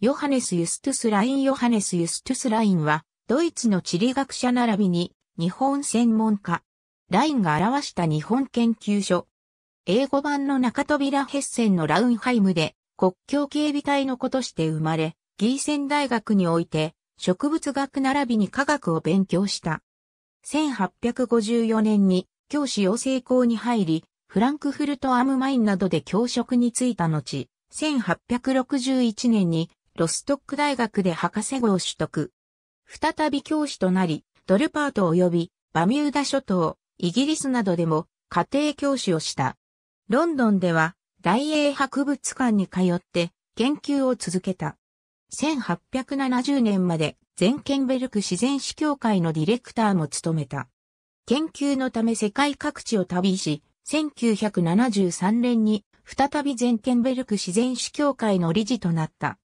ヨハネス・ユストゥス・ライン・ヨハネス・ユストゥス・ラインは、ドイツの地理学者並びに、日本専門家。ラインが表した日本研究所。英語版の中扉ヘッセンのラウンハイムで、国境警備隊の子として生まれ、ギーセン大学において、植物学並びに科学を勉強した。1854年に、教師養成校に入り、フランクフルト・アム・マインなどで教職に就いた後、1861年にロストック大学で博士号を取得。再び教師となり、ドルパート及びバミューダ諸島、イギリスなどでも家庭教師をした。ロンドンでは大英博物館に通って研究を続けた。1870年まで全ケンベルク自然史協会のディレクターも務めた。研究のため世界各地を旅し、1973年に再び全ケンベルク自然史協会の理事となった。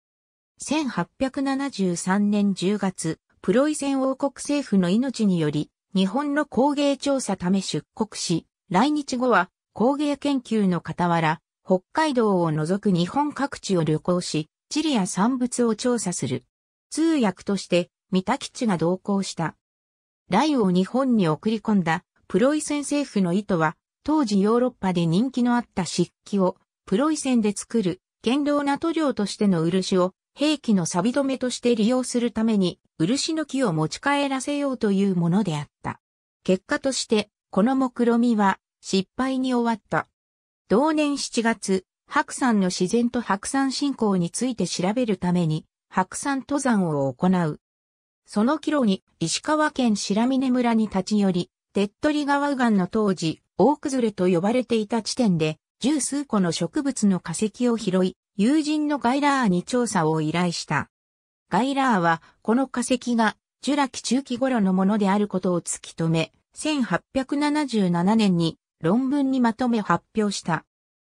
1873年10月、プロイセン王国政府の命により、日本の工芸調査ため出国し、来日後は工芸研究の傍ら、北海道を除く日本各地を旅行し、地理や産物を調査する。通訳として、三田地が同行した。雷を日本に送り込んだプロイセン政府の意図は、当時ヨーロッパで人気のあった漆器をプロイセンで作る堅牢な塗料としての漆を兵器の錆止めとして利用するために、漆の木を持ち帰らせようというものであった。結果として、この目論みは失敗に終わった。同年7月、白山の自然と白山信仰について調べるために、白山登山を行う。その帰路に石川県白峰村に立ち寄り、手っ取り川岸の当時、大崩れと呼ばれていた地点で、十数個の植物の化石を拾い、友人のガイラーに調査を依頼した。ガイラーは、この化石が、ジュラ紀中期頃のものであることを突き止め、1877年に論文にまとめ発表した。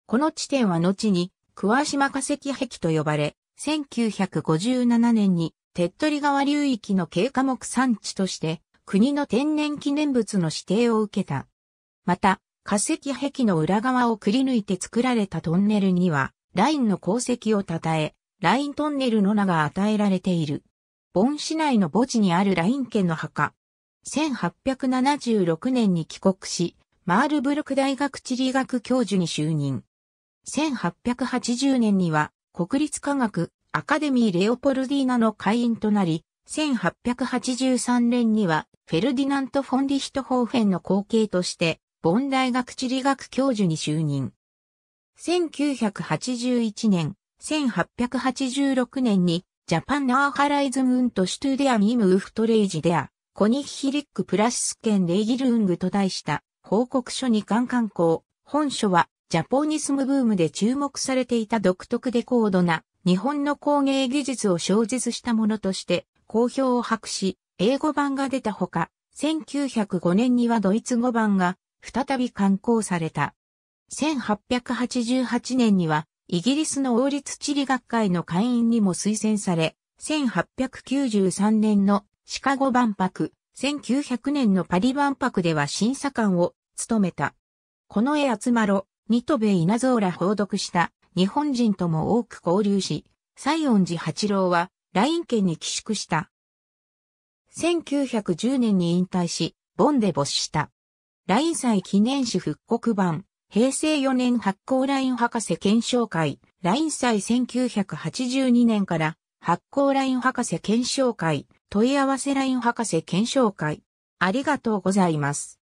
この地点は後に、桑島化石壁と呼ばれ、1957年に、手っ取り川流域の経過目産地として、国の天然記念物の指定を受けた。また、化石壁の裏側をくり抜いて作られたトンネルには、ラインの功績を称え、ライントンネルの名が与えられている。ボン市内の墓地にあるライン家の墓。1876年に帰国し、マールブルク大学地理学教授に就任。1880年には国立科学アカデミーレオポルディーナの会員となり、1883年にはフェルディナント・フォンリヒトホーフェンの後継として、ボン大学地理学教授に就任。1981年、1886年に、ジャパンナーハライズムントシュトゥデアミムウフトレイジデア、コニッヒリックプラシスケンレイギルウングと題した報告書に関刊行。本書はジャポニスムブームで注目されていた独特で高度な日本の工芸技術を小説したものとして好評を博し、英語版が出たほか、1905年にはドイツ語版が再び刊行された。1888年には、イギリスの王立地理学会の会員にも推薦され、1893年のシカゴ万博、1900年のパリ万博では審査官を務めた。この絵集まろ、ニトベイナゾーラ報読した日本人とも多く交流し、西園寺八郎はライン県に寄宿した。1910年に引退し、ボンで没した。ライン祭記念誌復刻版、平成4年発行ライン博士検証会、ライン祭1982年から発行ライン博士検証会、問い合わせライン博士検証会。ありがとうございます。